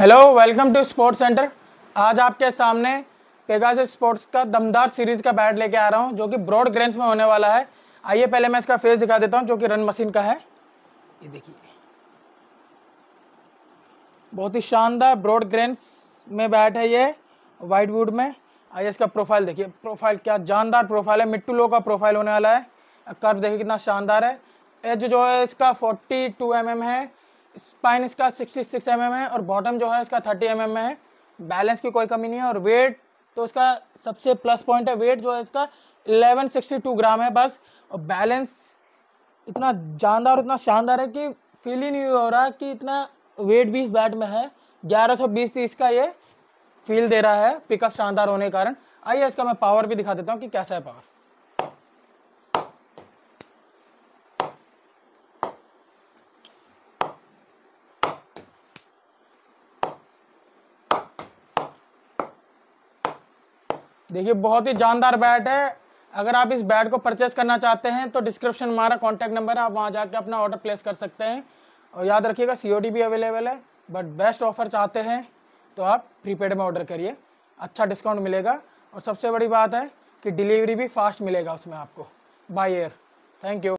hello welcome to sports center आज आपके सामने पेगास स्पोर्ट्स का दमदार सीरीज का बैट लेके आ रहा हूँ जो कि ब्रॉड ग्रेंस में होने वाला है आइए पहले मैं इसका फेस दिखा देता हूँ जो कि रन मशीन का है ये देखिए बहुत ही शानदार ब्रॉड ग्रेंस में बैट है ये वाइट वुड में आइए इसका प्रोफाइल देखिए प्रोफाइल क्या जानदार प्रोफाइल है मिट्टू लो का प्रोफाइल होने वाला है कर्व देखिए कितना शानदार है एज जो है इसका फोर्टी टू mm है स्पाइन इसका 66 एम mm है और बॉटम जो है इसका 30 एम mm है बैलेंस की कोई कमी नहीं है और वेट तो इसका सबसे प्लस पॉइंट है वेट जो है इसका 1162 ग्राम है बस और बैलेंस इतना जानदार इतना शानदार है कि फील ही नहीं हो रहा कि इतना वेट भी इस बैट में है ग्यारह सौ बीस तीस का ये फील दे रहा है पिकअप शानदार होने के कारण आइए इसका मैं पावर भी दिखा देता हूँ कि कैसा है पावर देखिए बहुत ही जानदार बैट है अगर आप इस बैट को परचेस करना चाहते हैं तो डिस्क्रिप्शन हमारा कॉन्टैक्ट नंबर है आप वहाँ जाके अपना ऑर्डर प्लेस कर सकते हैं और याद रखिएगा सी भी अवेलेबल है बट बेस्ट ऑफर चाहते हैं तो आप प्रीपेड में ऑर्डर करिए अच्छा डिस्काउंट मिलेगा और सबसे बड़ी बात है कि डिलीवरी भी फास्ट मिलेगा उसमें आपको बाई एयर थैंक यू